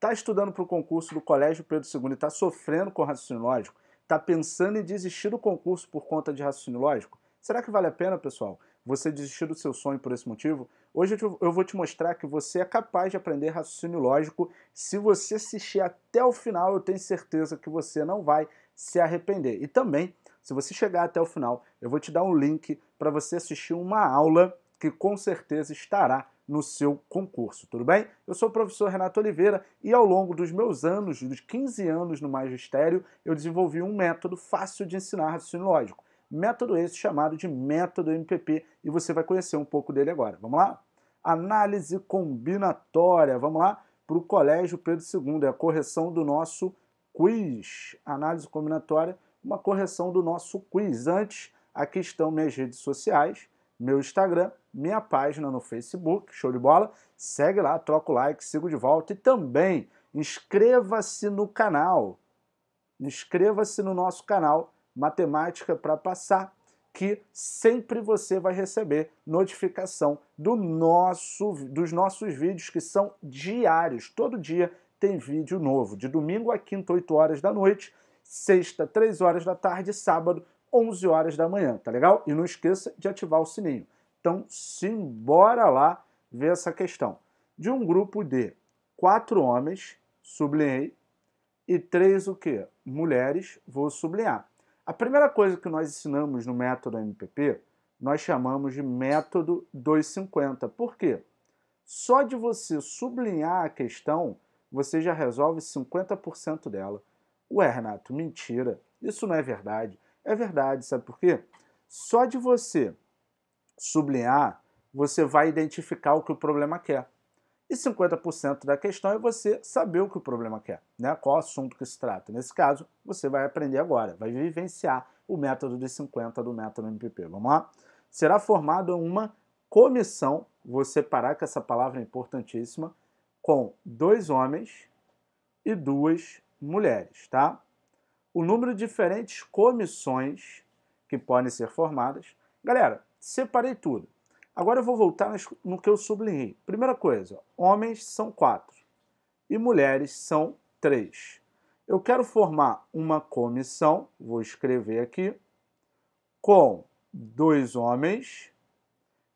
Está estudando para o concurso do Colégio Pedro II e está sofrendo com raciocínio lógico? Está pensando em desistir do concurso por conta de raciocínio lógico? Será que vale a pena, pessoal, você desistir do seu sonho por esse motivo? Hoje eu vou te mostrar que você é capaz de aprender raciocínio lógico. Se você assistir até o final, eu tenho certeza que você não vai se arrepender. E também, se você chegar até o final, eu vou te dar um link para você assistir uma aula que com certeza estará no seu concurso, tudo bem? Eu sou o professor Renato Oliveira e ao longo dos meus anos, dos 15 anos no magistério, eu desenvolvi um método fácil de ensinar raciocínio lógico. Método esse chamado de método MPP e você vai conhecer um pouco dele agora. Vamos lá? Análise combinatória. Vamos lá para o Colégio Pedro II, é a correção do nosso quiz. Análise combinatória, uma correção do nosso quiz. Antes, aqui estão minhas redes sociais meu Instagram, minha página no Facebook, show de bola. Segue lá, troca o like, sigo de volta e também inscreva-se no canal. Inscreva-se no nosso canal Matemática para Passar, que sempre você vai receber notificação do nosso, dos nossos vídeos que são diários. Todo dia tem vídeo novo, de domingo a quinta, 8 horas da noite, sexta, 3 horas da tarde, sábado, 11 horas da manhã, tá legal? E não esqueça de ativar o sininho. Então, simbora lá ver essa questão. De um grupo de quatro homens, sublinhei, e três o quê? Mulheres, vou sublinhar. A primeira coisa que nós ensinamos no método MPP, nós chamamos de método 250. Por quê? Só de você sublinhar a questão, você já resolve 50% dela. Ué, Renato, mentira. Isso não é verdade. É verdade, sabe por quê? Só de você sublinhar, você vai identificar o que o problema quer. E 50% da questão é você saber o que o problema quer, né? qual assunto que se trata. Nesse caso, você vai aprender agora, vai vivenciar o método de 50 do método MPP. Vamos lá? Será formada uma comissão, vou separar que essa palavra é importantíssima, com dois homens e duas mulheres, tá? o número de diferentes comissões que podem ser formadas. Galera, separei tudo. Agora eu vou voltar no que eu sublinhei. Primeira coisa, homens são quatro e mulheres são três. Eu quero formar uma comissão, vou escrever aqui, com dois homens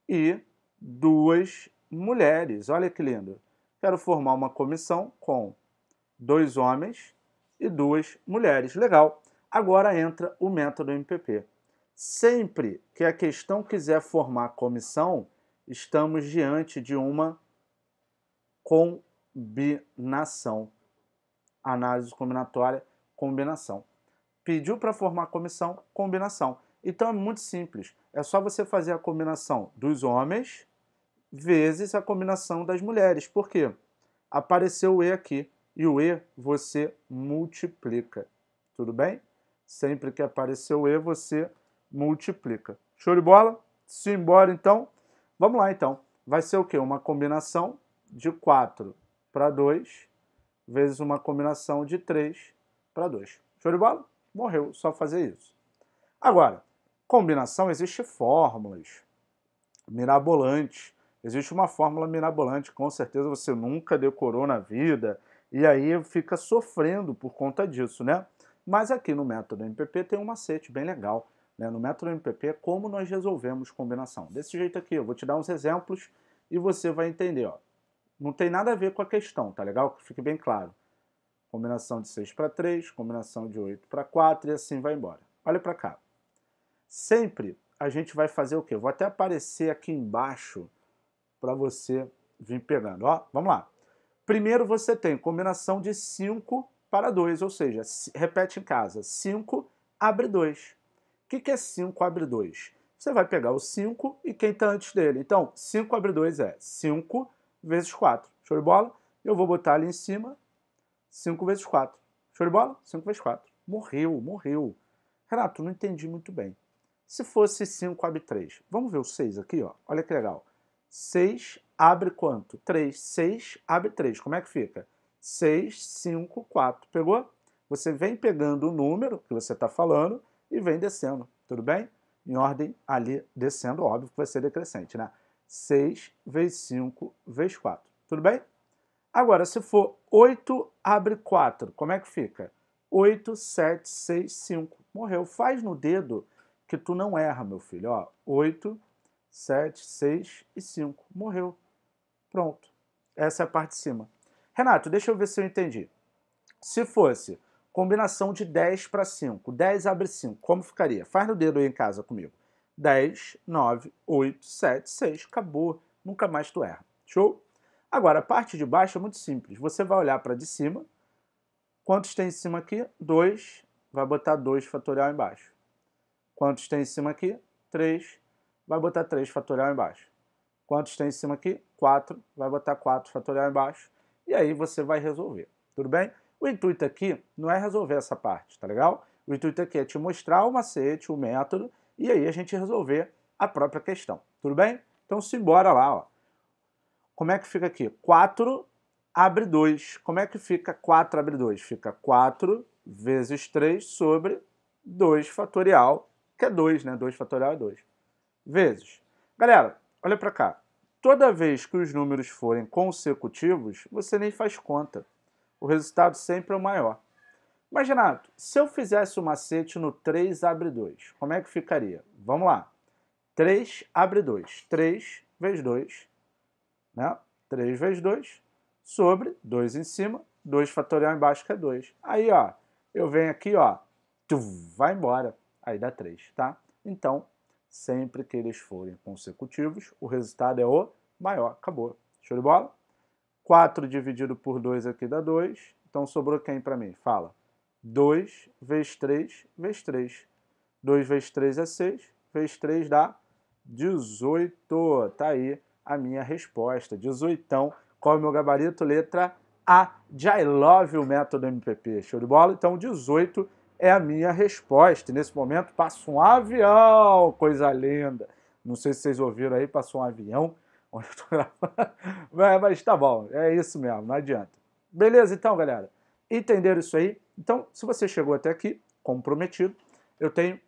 e duas mulheres. Olha que lindo. Quero formar uma comissão com dois homens e duas mulheres. Legal. Agora entra o método MPP. Sempre que a questão quiser formar comissão, estamos diante de uma combinação. Análise combinatória, combinação. Pediu para formar comissão, combinação. Então é muito simples. É só você fazer a combinação dos homens vezes a combinação das mulheres. Por quê? Apareceu o E aqui e o E você multiplica. Tudo bem? Sempre que aparecer o E, você multiplica. Show de bola? Simbora então. Vamos lá então. Vai ser o quê? Uma combinação de 4 para 2 vezes uma combinação de 3 para 2. Show de bola? Morreu, só fazer isso. Agora, combinação existe fórmulas mirabolantes. Existe uma fórmula mirabolante, com certeza você nunca decorou na vida. E aí fica sofrendo por conta disso, né? Mas aqui no método MPP tem um macete bem legal. Né? No método MPP, é como nós resolvemos combinação? Desse jeito aqui, eu vou te dar uns exemplos e você vai entender. Ó. Não tem nada a ver com a questão, tá legal? Que fique bem claro. Combinação de 6 para 3, combinação de 8 para 4 e assim vai embora. Olha para cá. Sempre a gente vai fazer o quê? Eu vou até aparecer aqui embaixo para você vir pegando. Ó, vamos lá. Primeiro você tem combinação de 5 para 2, ou seja, repete em casa, 5 abre 2. O que, é 5 abre 2? Você vai pegar o 5 e quem está antes dele. Então, 5 abre 2 é 5 vezes 4. Show de bola? Eu vou botar ali em cima 5 vezes 4. Show de bola? 5 vezes 4. Morreu, morreu. Renato, não entendi muito bem. Se fosse 5, abre 3. Vamos ver o 6 aqui, ó. Olha que legal. 6 abre quanto? 3. 6 abre 3. Como é que fica? 6, 5, 4. Pegou? Você vem pegando o número que você está falando e vem descendo, tudo bem? Em ordem ali descendo, óbvio que vai ser decrescente, né? 6 vezes 5 vezes 4, tudo bem? Agora, se for 8 abre 4, como é que fica? 8, 7, 6, 5. Morreu. Faz no dedo que tu não erra, meu filho. Ó, 8, 7, 7, 6 e 5. Morreu. Pronto. Essa é a parte de cima. Renato, deixa eu ver se eu entendi. Se fosse combinação de 10 para 5, 10 abre 5, como ficaria? Faz no dedo aí em casa comigo. 10, 9, 8, 7, 6. Acabou. Nunca mais tu erra. Show? Agora, a parte de baixo é muito simples. Você vai olhar para de cima. Quantos tem em cima aqui? 2. Vai botar 2 fatorial embaixo. Quantos tem em cima aqui? 3 vai botar 3 fatorial embaixo. Quantos tem em cima aqui? 4, vai botar 4 fatorial embaixo. E aí você vai resolver, tudo bem? O intuito aqui não é resolver essa parte, tá legal? O intuito aqui é te mostrar o macete, o método, e aí a gente resolver a própria questão, tudo bem? Então simbora lá, ó. Como é que fica aqui? 4 abre 2. Como é que fica 4 abre 2? Fica 4 vezes 3 sobre 2 fatorial, que é 2, né? 2 fatorial é 2 vezes. Galera, olha para cá. Toda vez que os números forem consecutivos, você nem faz conta. O resultado sempre é o maior. Mas, Renato, se eu fizesse o macete no 3 abre 2, como é que ficaria? Vamos lá. 3 abre 2. 3 vezes 2, né? 3 vezes 2, sobre 2 em cima, 2 fatorial embaixo, que é 2. Aí, ó, eu venho aqui, ó, tu vai embora. Aí dá 3, tá? Então, Sempre que eles forem consecutivos, o resultado é o maior. Acabou. Show de bola? 4 dividido por 2 aqui dá 2. Então sobrou quem para mim? Fala. 2 vezes 3 vezes 3. 2 vezes 3 é 6, vezes 3 dá 18. Tá aí a minha resposta. 18. Qual é o meu gabarito? Letra A de I Love o método MPP. Show de bola? Então, 18 é a minha resposta. E nesse momento passa um avião, coisa linda. Não sei se vocês ouviram aí, passou um avião onde eu tô gravando. É, mas, tá bom, é isso mesmo, não adianta. Beleza, então, galera? Entenderam isso aí? Então, se você chegou até aqui, comprometido, eu tenho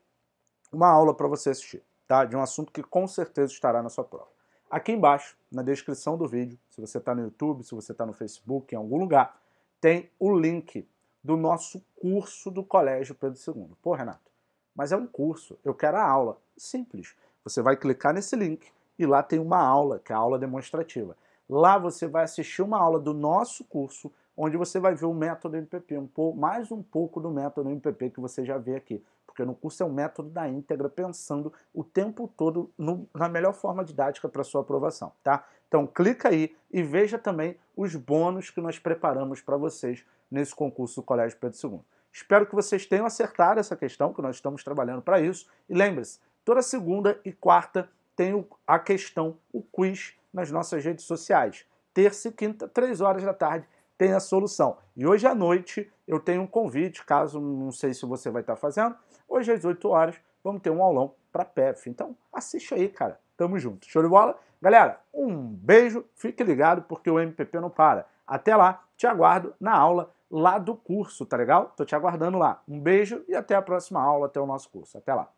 uma aula para você assistir, tá? De um assunto que com certeza estará na sua prova. Aqui embaixo, na descrição do vídeo, se você está no YouTube, se você está no Facebook, em algum lugar, tem o link do nosso curso do Colégio Pedro II. Pô, Renato, mas é um curso, eu quero a aula. Simples. Você vai clicar nesse link e lá tem uma aula, que é a aula demonstrativa. Lá você vai assistir uma aula do nosso curso, onde você vai ver o método MPP, um pouco, mais um pouco do método MPP que você já vê aqui. Porque no curso é um método da íntegra, pensando o tempo todo no, na melhor forma didática para sua aprovação, tá? Então clica aí e veja também os bônus que nós preparamos para vocês nesse concurso do Colégio Pedro II. Espero que vocês tenham acertado essa questão, que nós estamos trabalhando para isso. E lembre-se, toda segunda e quarta tem a questão, o quiz, nas nossas redes sociais. Terça e quinta, três horas da tarde, tem a solução. E hoje à noite eu tenho um convite, caso não sei se você vai estar fazendo. Hoje às 8 horas vamos ter um aulão para PEF. Então assiste aí, cara. Tamo junto. Show de bola? Galera, um beijo, fique ligado porque o MPP não para. Até lá, te aguardo na aula lá do curso, tá legal? Tô te aguardando lá. Um beijo e até a próxima aula, até o nosso curso. Até lá.